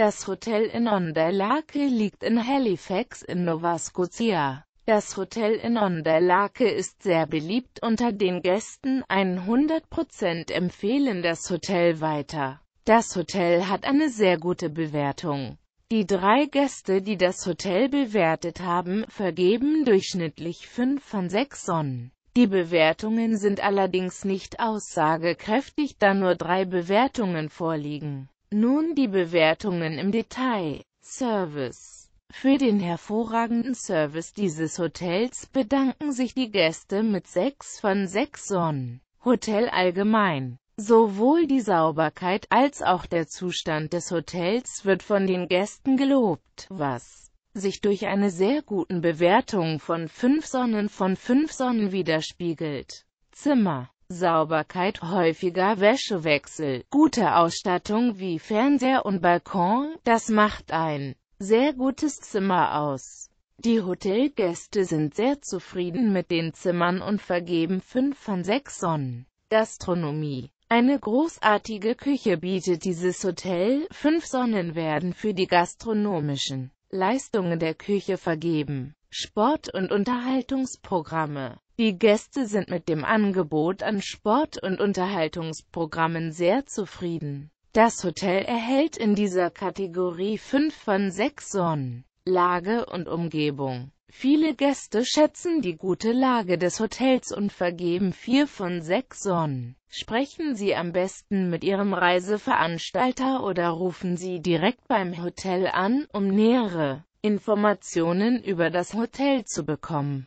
Das Hotel in Ondelake liegt in Halifax in Nova Scotia. Das Hotel in Ondelake ist sehr beliebt unter den Gästen, 100% empfehlen das Hotel weiter. Das Hotel hat eine sehr gute Bewertung. Die drei Gäste, die das Hotel bewertet haben, vergeben durchschnittlich 5 von 6 Sonnen. Die Bewertungen sind allerdings nicht aussagekräftig, da nur drei Bewertungen vorliegen. Nun die Bewertungen im Detail. Service Für den hervorragenden Service dieses Hotels bedanken sich die Gäste mit 6 von 6 Sonnen. Hotel allgemein Sowohl die Sauberkeit als auch der Zustand des Hotels wird von den Gästen gelobt, was sich durch eine sehr guten Bewertung von 5 Sonnen von 5 Sonnen widerspiegelt. Zimmer Sauberkeit, häufiger Wäschewechsel, gute Ausstattung wie Fernseher und Balkon, das macht ein sehr gutes Zimmer aus. Die Hotelgäste sind sehr zufrieden mit den Zimmern und vergeben 5 von 6 Sonnen. Gastronomie eine großartige Küche bietet dieses Hotel, 5 Sonnen werden für die gastronomischen Leistungen der Küche vergeben. Sport- und Unterhaltungsprogramme die Gäste sind mit dem Angebot an Sport- und Unterhaltungsprogrammen sehr zufrieden. Das Hotel erhält in dieser Kategorie 5 von 6 Sonnen. Lage und Umgebung Viele Gäste schätzen die gute Lage des Hotels und vergeben 4 von 6 Sonnen. Sprechen Sie am besten mit Ihrem Reiseveranstalter oder rufen Sie direkt beim Hotel an, um nähere Informationen über das Hotel zu bekommen.